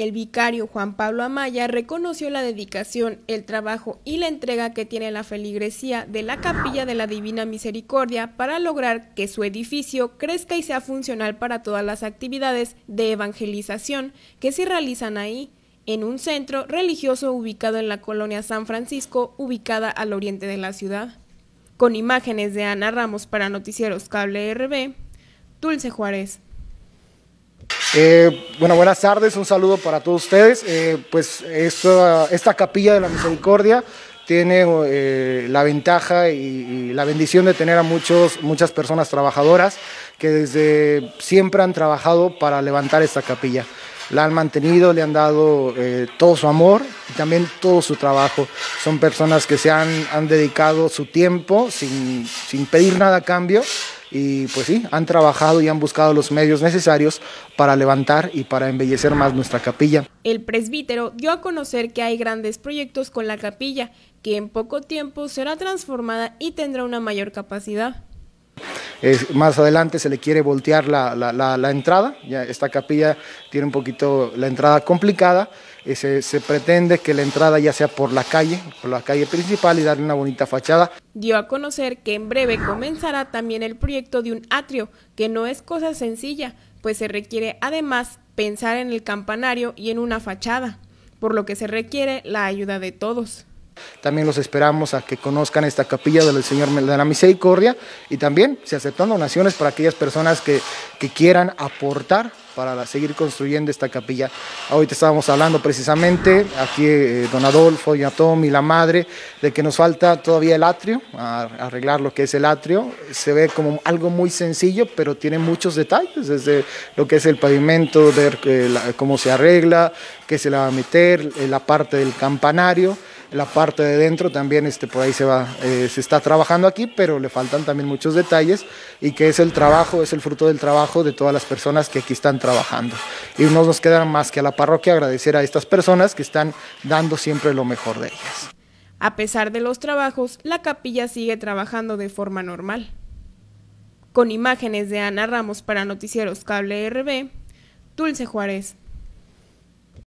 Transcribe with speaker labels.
Speaker 1: El vicario Juan Pablo Amaya reconoció la dedicación, el trabajo y la entrega que tiene la feligresía de la Capilla de la Divina Misericordia para lograr que su edificio crezca y sea funcional para todas las actividades de evangelización que se realizan ahí, en un centro religioso ubicado en la colonia San Francisco, ubicada al oriente de la ciudad. Con imágenes de Ana Ramos para Noticieros Cable RB, Dulce Juárez.
Speaker 2: Eh, bueno, buenas tardes, un saludo para todos ustedes. Eh, pues esta, esta, capilla de la misericordia tiene eh, la ventaja y, la bendición de tener a muchos, muchas personas trabajadoras que desde siempre han trabajado para levantar esta capilla. La han mantenido, le han dado todo su amor y también todo su trabajo. Son personas que se han, dedicado su tiempo sin, sin pedir nada a cambio y pues sí, han trabajado y han buscado los medios necesarios para levantar y para embellecer más nuestra capilla.
Speaker 1: El presbítero dio a conocer que hay grandes proyectos con la capilla, que en poco tiempo será transformada y tendrá una mayor capacidad
Speaker 2: más adelante se le quiere voltear la, la, entrada, ya esta capilla tiene un poquito la entrada complicada, eh, se, se, pretende que la entrada ya sea por la calle, por la calle principal y darle una bonita fachada.
Speaker 1: Dio a conocer que en breve comenzará también el proyecto de un atrio, que no es cosa sencilla, pues se requiere además pensar en el campanario y en una fachada, por lo que se requiere la ayuda de todos.
Speaker 2: También los esperamos a que conozcan esta capilla del Señor de la Misericordia y también se aceptan donaciones para aquellas personas que, quieran aportar para seguir construyendo esta capilla. Ahorita estábamos hablando precisamente aquí eh, don Adolfo, Tom y la madre de que nos falta todavía el atrio, arreglar lo que es el atrio. Se ve como algo muy sencillo, pero tiene muchos detalles, desde lo que es el pavimento, eh, cómo se arregla, qué se le va a meter, eh, la parte del campanario la parte de dentro también este, por ahí se, va, eh, se está trabajando aquí, pero le faltan también muchos detalles y que es el trabajo, es el fruto del trabajo de todas las personas que aquí están trabajando. Y no nos queda más que a la parroquia agradecer a estas personas que están dando siempre lo mejor de ellas.
Speaker 1: A pesar de los trabajos, la capilla sigue trabajando de forma normal. Con imágenes de Ana Ramos para Noticieros Cable RB, Dulce Juárez.